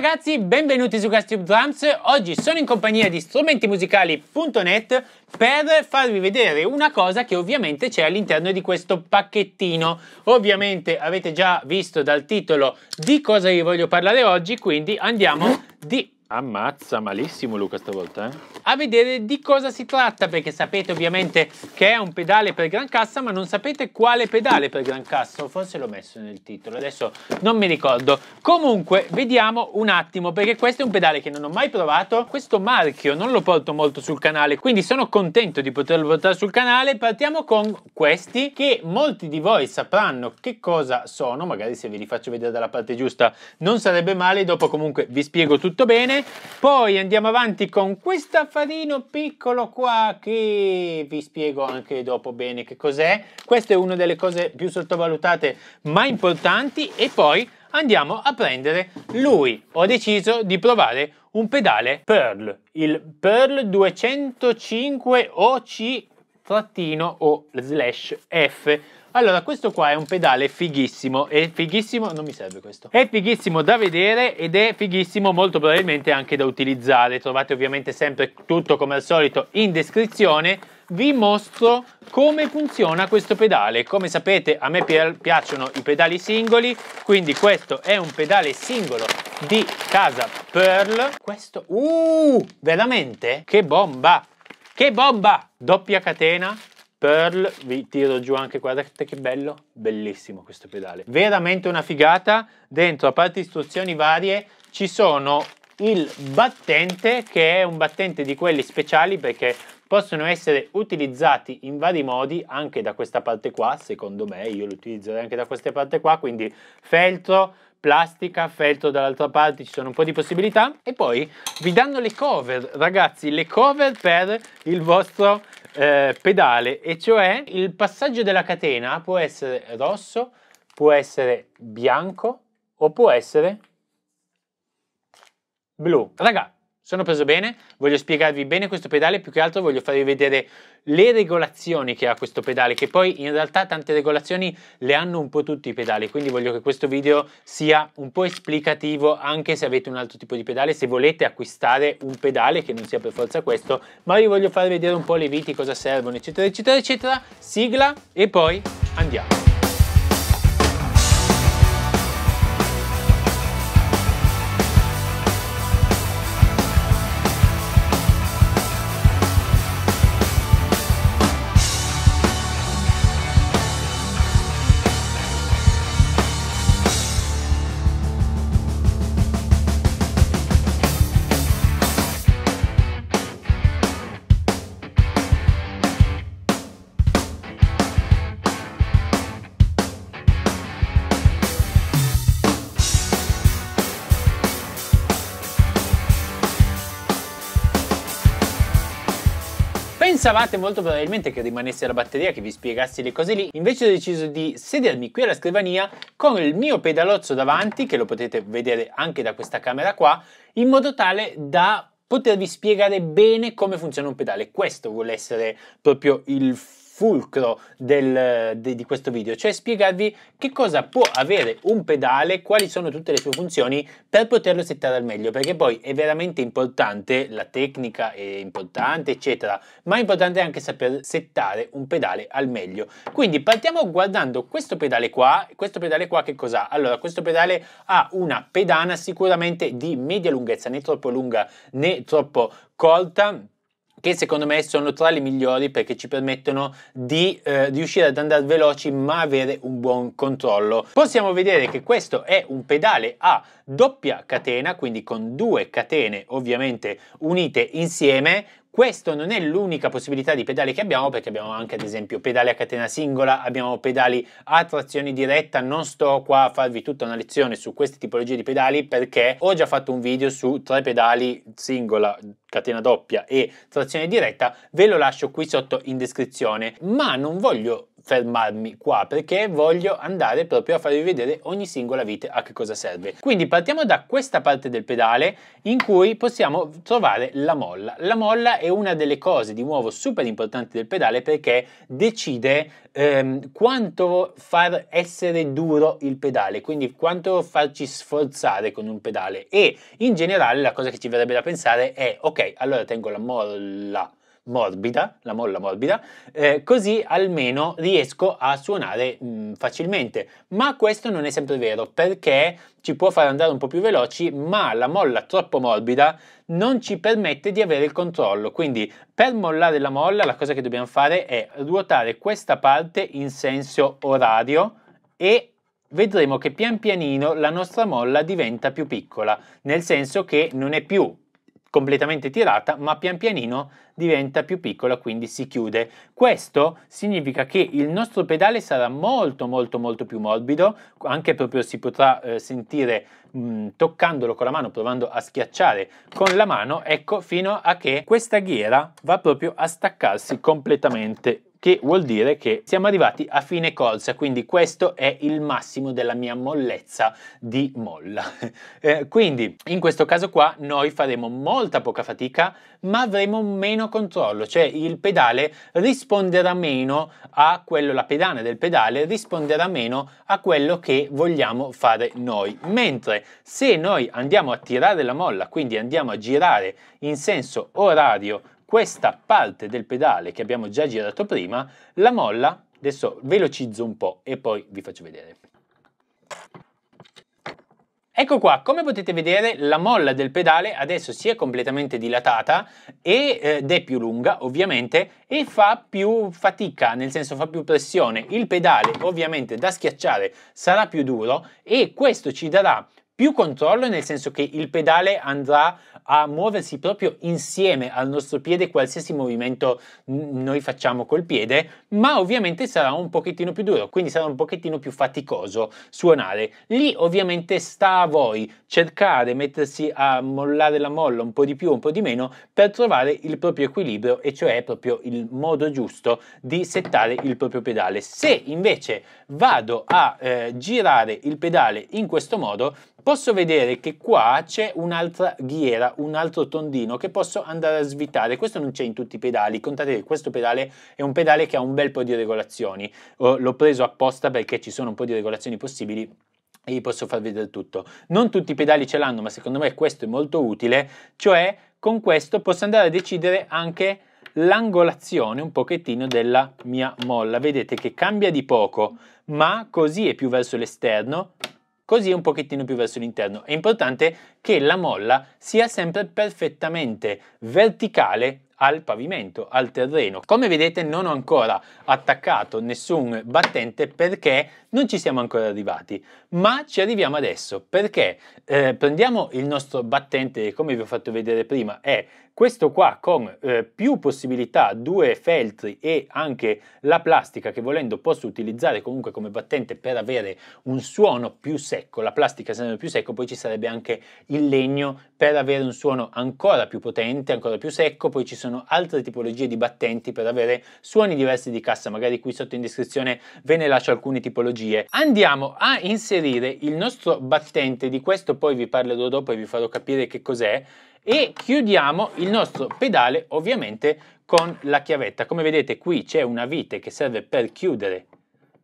ragazzi, benvenuti su Castube Drums. Oggi sono in compagnia di strumentimusicali.net per farvi vedere una cosa che ovviamente c'è all'interno di questo pacchettino. Ovviamente avete già visto dal titolo di cosa vi voglio parlare oggi, quindi andiamo di Ammazza, malissimo Luca stavolta, eh? A vedere di cosa si tratta, perché sapete ovviamente che è un pedale per gran cassa, ma non sapete quale pedale per gran cassa, forse l'ho messo nel titolo, adesso non mi ricordo. Comunque, vediamo un attimo, perché questo è un pedale che non ho mai provato, questo marchio non lo porto molto sul canale, quindi sono contento di poterlo portare sul canale. Partiamo con questi, che molti di voi sapranno che cosa sono, magari se ve li faccio vedere dalla parte giusta non sarebbe male, dopo comunque vi spiego tutto bene. Poi andiamo avanti con questo affarino piccolo qua che vi spiego anche dopo bene che cos'è. Questa è una delle cose più sottovalutate ma importanti e poi andiamo a prendere lui. Ho deciso di provare un pedale Pearl, il Pearl 205 OC o slash F allora, questo qua è un pedale fighissimo, è fighissimo, non mi serve questo, è fighissimo da vedere ed è fighissimo molto probabilmente anche da utilizzare, trovate ovviamente sempre tutto come al solito in descrizione, vi mostro come funziona questo pedale, come sapete a me piacciono i pedali singoli, quindi questo è un pedale singolo di casa Pearl, questo, uh, veramente? Che bomba, che bomba, doppia catena, Pearl, vi tiro giù anche, guardate che bello, bellissimo questo pedale. Veramente una figata, dentro a parte istruzioni varie ci sono il battente che è un battente di quelli speciali perché possono essere utilizzati in vari modi anche da questa parte qua, secondo me io lo utilizzerei anche da questa parte qua, quindi feltro, plastica, feltro dall'altra parte, ci sono un po' di possibilità e poi vi danno le cover, ragazzi, le cover per il vostro eh, pedale, e cioè il passaggio della catena può essere rosso, può essere bianco o può essere blu. Raga, sono preso bene, voglio spiegarvi bene questo pedale, più che altro voglio farvi vedere le regolazioni che ha questo pedale, che poi in realtà tante regolazioni le hanno un po' tutti i pedali, quindi voglio che questo video sia un po' esplicativo anche se avete un altro tipo di pedale, se volete acquistare un pedale che non sia per forza questo, ma vi voglio far vedere un po' le viti, cosa servono, eccetera, eccetera, eccetera, sigla e poi andiamo. Pensavate molto probabilmente che rimanesse la batteria che vi spiegassi le cose lì, invece ho deciso di sedermi qui alla scrivania con il mio pedalozzo davanti, che lo potete vedere anche da questa camera qua, in modo tale da potervi spiegare bene come funziona un pedale. Questo vuole essere proprio il fulcro del, de, di questo video, cioè spiegarvi che cosa può avere un pedale, quali sono tutte le sue funzioni per poterlo settare al meglio, perché poi è veramente importante, la tecnica è importante, eccetera, ma è importante anche saper settare un pedale al meglio. Quindi partiamo guardando questo pedale qua, questo pedale qua che cos'ha? Allora, questo pedale ha una pedana sicuramente di media lunghezza, né troppo lunga né troppo corta che secondo me sono tra le migliori perché ci permettono di eh, riuscire ad andare veloci ma avere un buon controllo. Possiamo vedere che questo è un pedale a doppia catena, quindi con due catene ovviamente unite insieme questo non è l'unica possibilità di pedali che abbiamo perché abbiamo anche ad esempio pedali a catena singola, abbiamo pedali a trazione diretta, non sto qua a farvi tutta una lezione su queste tipologie di pedali perché ho già fatto un video su tre pedali singola, catena doppia e trazione diretta, ve lo lascio qui sotto in descrizione, ma non voglio fermarmi qua perché voglio andare proprio a farvi vedere ogni singola vite a che cosa serve. Quindi partiamo da questa parte del pedale in cui possiamo trovare la molla. La molla è una delle cose di nuovo super importanti del pedale perché decide ehm, quanto far essere duro il pedale, quindi quanto farci sforzare con un pedale e in generale la cosa che ci verrebbe da pensare è ok, allora tengo la molla morbida, la molla morbida, eh, così almeno riesco a suonare mh, mm, facilmente. Ma questo non è sempre vero perché ci può far andare un po' più veloci, ma la molla troppo morbida non ci permette di avere il controllo. Quindi per mollare la molla la cosa che dobbiamo fare è ruotare questa parte in senso orario e vedremo che pian pianino la nostra molla diventa più piccola, nel senso che non è più completamente tirata, ma pian pianino diventa più piccola, quindi si chiude. Questo significa che il nostro pedale sarà molto molto molto più morbido, anche proprio si potrà eh, sentire mh, mm, toccandolo con la mano, provando a schiacciare con la mano, ecco fino a che questa ghiera va proprio a staccarsi completamente che vuol dire che siamo arrivati a fine colza, quindi questo è il massimo della mia mollezza di molla. Eh, quindi in questo caso qua noi faremo molta poca fatica, ma avremo meno controllo, cioè il pedale risponderà meno a quello, la pedana del pedale risponderà meno a quello che vogliamo fare noi. Mentre se noi andiamo a tirare la molla, quindi andiamo a girare in senso orario questa parte del pedale che abbiamo già girato prima, la molla, adesso velocizzo un po' e poi vi faccio vedere. Ecco qua, come potete vedere la molla del pedale adesso si è completamente dilatata eh, ed è più lunga ovviamente e fa più fatica, nel senso fa più pressione. Il pedale ovviamente da schiacciare sarà più duro e questo ci darà più controllo nel senso che il pedale andrà a muoversi proprio insieme al nostro piede qualsiasi movimento noi facciamo col piede ma ovviamente sarà un pochettino più duro, quindi sarà un pochettino più faticoso suonare. Lì ovviamente sta a voi cercare, mettersi a mollare la molla un po' di più, un po' di meno, per trovare il proprio equilibrio e cioè proprio il modo giusto di settare il proprio pedale. Se invece vado a eh, girare il pedale in questo modo, posso vedere che qua c'è un'altra ghiera, un altro tondino che posso andare a svitare. Questo non c'è in tutti i pedali, contate che questo pedale è un pedale che ha un bel po' di regolazioni. L'ho preso apposta perché ci sono un po' di regolazioni possibili e vi posso far vedere tutto. Non tutti i pedali ce l'hanno, ma secondo me questo è molto utile, cioè con questo posso andare a decidere anche l'angolazione un pochettino della mia molla. Vedete che cambia di poco, ma così è più verso l'esterno, così un pochettino più verso l'interno. È importante che la molla sia sempre perfettamente verticale al pavimento, al terreno. Come vedete non ho ancora attaccato nessun battente perché non ci siamo ancora arrivati, ma ci arriviamo adesso perché eh, prendiamo il nostro battente, come vi ho fatto vedere prima, è questo qua con eh, più possibilità, due feltri e anche la plastica che volendo posso utilizzare comunque come battente per avere un suono più secco, la plastica sarebbe più secco, poi ci sarebbe anche il legno per avere un suono ancora più potente, ancora più secco, poi ci sono altre tipologie di battenti per avere suoni diversi di cassa, magari qui sotto in descrizione ve ne lascio alcune tipologie tecnologie andiamo a inserire il nostro battente, di questo poi vi parlerò dopo e vi farò capire che cos'è, e chiudiamo il nostro pedale ovviamente con la chiavetta. Come vedete qui c'è una vite che serve per chiudere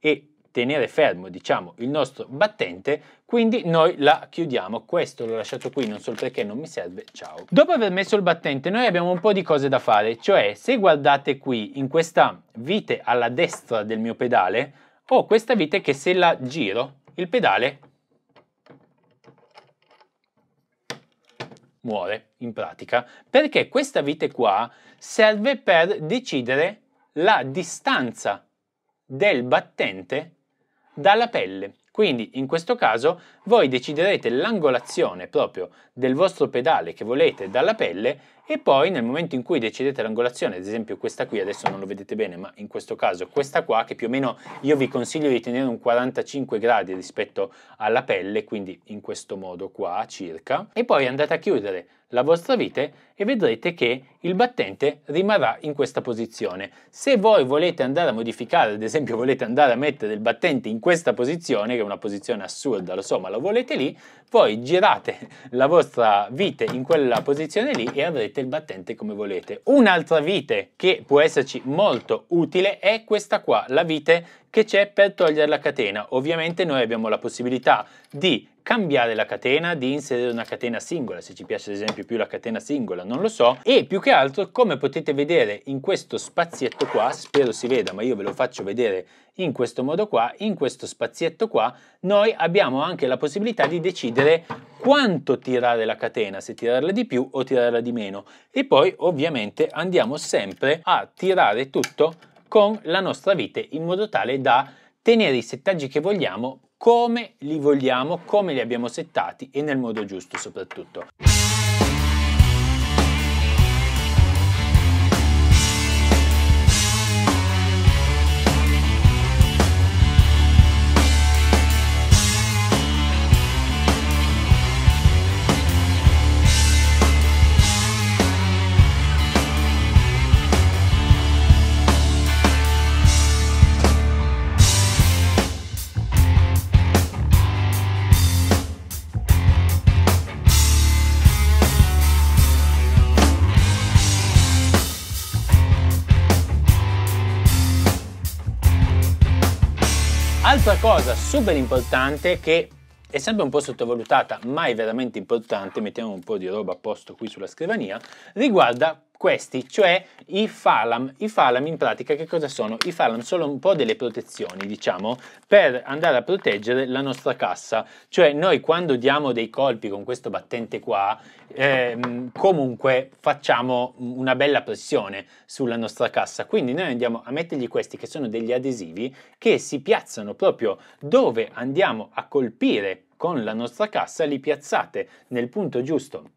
e tenere fermo diciamo il nostro battente quindi noi la chiudiamo questo l'ho lasciato qui non so perché non mi serve ciao dopo aver messo il battente noi abbiamo un po di cose da fare cioè se guardate qui in questa vite alla destra del mio pedale ho oh, questa vite che se la giro il pedale muore in pratica perché questa vite qua serve per decidere la distanza del battente dalla pelle. Quindi in questo caso voi deciderete l'angolazione proprio del vostro pedale che volete dalla pelle e poi nel momento in cui decidete l'angolazione, ad esempio questa qui, adesso non lo vedete bene, ma in questo caso questa qua, che più o meno io vi consiglio di tenere un 45 gradi rispetto alla pelle, quindi in questo modo qua circa, e poi andate a chiudere la vostra vite e vedrete che il battente rimarrà in questa posizione. Se voi volete andare a modificare, ad esempio volete andare a mettere il battente in questa posizione, che è una posizione assurda, lo so, ma lo volete lì, voi girate la vostra vite in quella posizione lì e avrete il battente come volete. Un'altra vite che può esserci molto utile è questa qua, la vite che c'è per togliere la catena. Ovviamente noi abbiamo la possibilità di cambiare la catena, di inserire una catena singola, se ci piace ad esempio più la catena singola, non lo so, e più che altro come potete vedere in questo spazietto qua, spero si veda ma io ve lo faccio vedere in questo modo qua, in questo spazietto qua noi abbiamo anche la possibilità di decidere quanto tirare la catena, se tirarla di più o tirarla di meno e poi ovviamente andiamo sempre a tirare tutto con la nostra vite in modo tale da tenere i settaggi che vogliamo come li vogliamo, come li abbiamo settati e nel modo giusto soprattutto. Altra cosa super importante che è sempre un po' sottovalutata, ma è veramente importante, mettiamo un po' di roba a posto qui sulla scrivania, riguarda questi, cioè i falam. I falam in pratica che cosa sono? I falam sono un po' delle protezioni, diciamo, per andare a proteggere la nostra cassa. Cioè noi quando diamo dei colpi con questo battente qua, ehm, comunque facciamo una bella pressione sulla nostra cassa. Quindi noi andiamo a mettergli questi che sono degli adesivi che si piazzano proprio dove andiamo a colpire con la nostra cassa, li piazzate nel punto giusto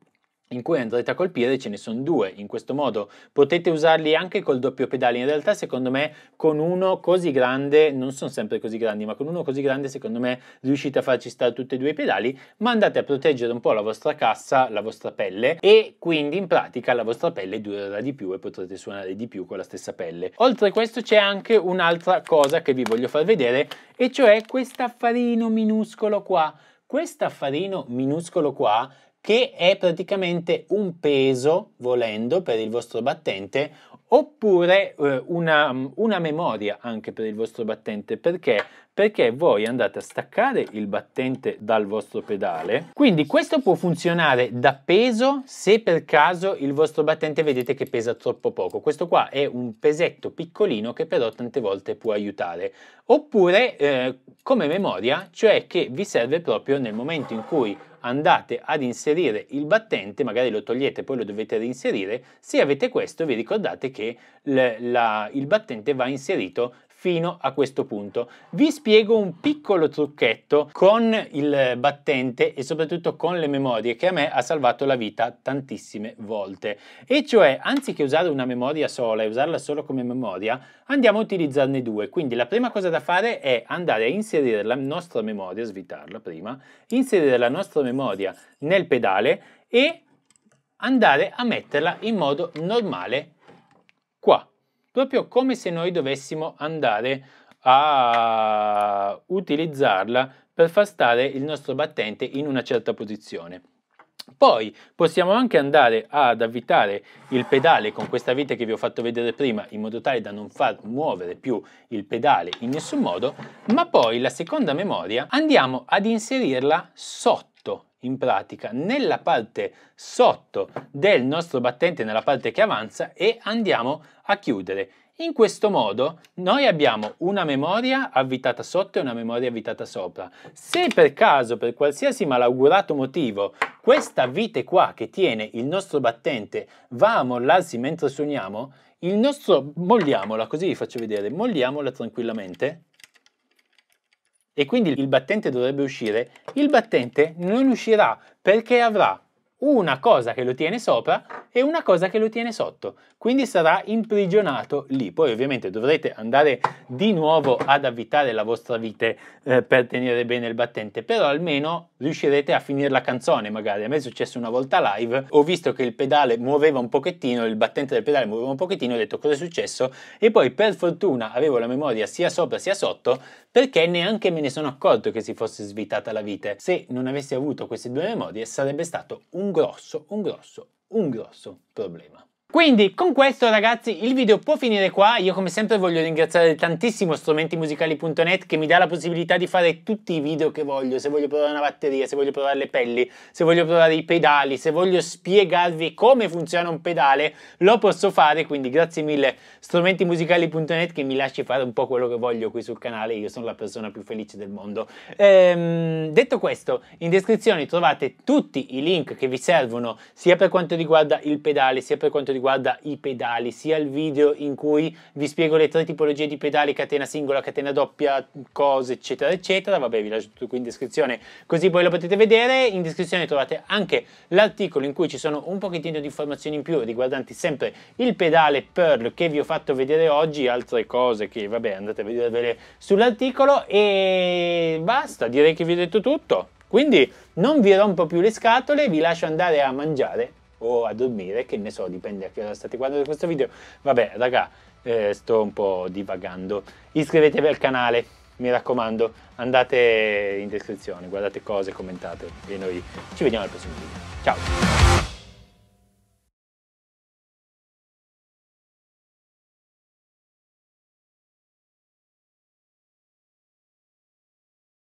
in cui andrete a colpire ce ne sono due in questo modo potete usarli anche col doppio pedale in realtà secondo me con uno così grande non sono sempre così grandi ma con uno così grande secondo me riuscite a farci stare tutti e due i pedali ma andate a proteggere un po' la vostra cassa la vostra pelle e quindi in pratica la vostra pelle durerà di più e potrete suonare di più con la stessa pelle oltre a questo c'è anche un'altra cosa che vi voglio far vedere e cioè quest'affarino minuscolo qua quest'affarino minuscolo qua che è praticamente un peso, volendo, per il vostro battente, oppure eh, una, una, memoria anche per il vostro battente. Perché? Perché voi andate a staccare il battente dal vostro pedale. Quindi questo può funzionare da peso se per caso il vostro battente vedete che pesa troppo poco. Questo qua è un pesetto piccolino che però tante volte può aiutare. Oppure eh, come memoria, cioè che vi serve proprio nel momento in cui andate ad inserire il battente, magari lo togliete e poi lo dovete reinserire, se avete questo vi ricordate che l- la, il battente va inserito fino a questo punto. Vi spiego un piccolo trucchetto con il battente e soprattutto con le memorie che a me ha salvato la vita tantissime volte. E cioè, anziché usare una memoria sola e usarla solo come memoria, andiamo a utilizzarne due. Quindi la prima cosa da fare è andare a inserire la nostra memoria, svitarla prima, inserire la nostra memoria nel pedale e andare a metterla in modo normale qua proprio come se noi dovessimo andare a utilizzarla per far stare il nostro battente in una certa posizione. Poi possiamo anche andare ad avvitare il pedale con questa vite che vi ho fatto vedere prima in modo tale da non far muovere più il pedale in nessun modo, ma poi la seconda memoria andiamo ad inserirla sotto in pratica nella parte sotto del nostro battente, nella parte che avanza e andiamo a chiudere. In questo modo noi abbiamo una memoria avvitata sotto e una memoria avvitata sopra. Se per caso, per qualsiasi malaugurato motivo, questa vite qua che tiene il nostro battente va a mollarsi mentre suoniamo, il nostro, molliamola, così vi faccio vedere, molliamola tranquillamente, e quindi il battente dovrebbe uscire, il battente non uscirà perché avrà una cosa che lo tiene sopra e una cosa che lo tiene sotto, quindi sarà imprigionato lì. Poi ovviamente dovrete andare di nuovo ad avvitare la vostra vite eh, per tenere bene il battente, però almeno riuscirete a finire la canzone magari. A me è successo una volta live, ho visto che il pedale muoveva un pochettino, il battente del pedale muoveva un pochettino, ho detto cosa è successo e poi per fortuna avevo la memoria sia sopra sia sotto perché neanche me ne sono accorto che si fosse svitata la vite. Se non avessi avuto queste due memorie sarebbe stato un grosso, un grosso un grosso problema. Quindi con questo ragazzi il video può finire qua, io come sempre voglio ringraziare tantissimo strumentimusicali.net che mi dà la possibilità di fare tutti i video che voglio, se voglio provare una batteria, se voglio provare le pelli, se voglio provare i pedali, se voglio spiegarvi come funziona un pedale, lo posso fare, quindi grazie mille strumentimusicali.net che mi lasci fare un po' quello che voglio qui sul canale, io sono la persona più felice del mondo. Ehm, detto questo, in descrizione trovate tutti i link che vi servono sia per quanto riguarda il pedale, sia per quanto riguarda riguarda i pedali, sia il video in cui vi spiego le tre tipologie di pedali, catena singola, catena doppia, cose eccetera eccetera, vabbè vi lascio tutto qui in descrizione così poi lo potete vedere, in descrizione trovate anche l'articolo in cui ci sono un pochettino di informazioni in più riguardanti sempre il pedale Pearl che vi ho fatto vedere oggi, altre cose che vabbè andate a vedervele sull'articolo e basta, direi che vi ho detto tutto. Quindi non vi rompo più le scatole, vi lascio andare a mangiare o a dormire, che ne so, dipende da che ora state guardando questo video. Vabbè, raga, eh, sto un po' divagando. Iscrivetevi al canale, mi raccomando, andate in descrizione, guardate cose, commentate e noi ci vediamo al prossimo video. Ciao!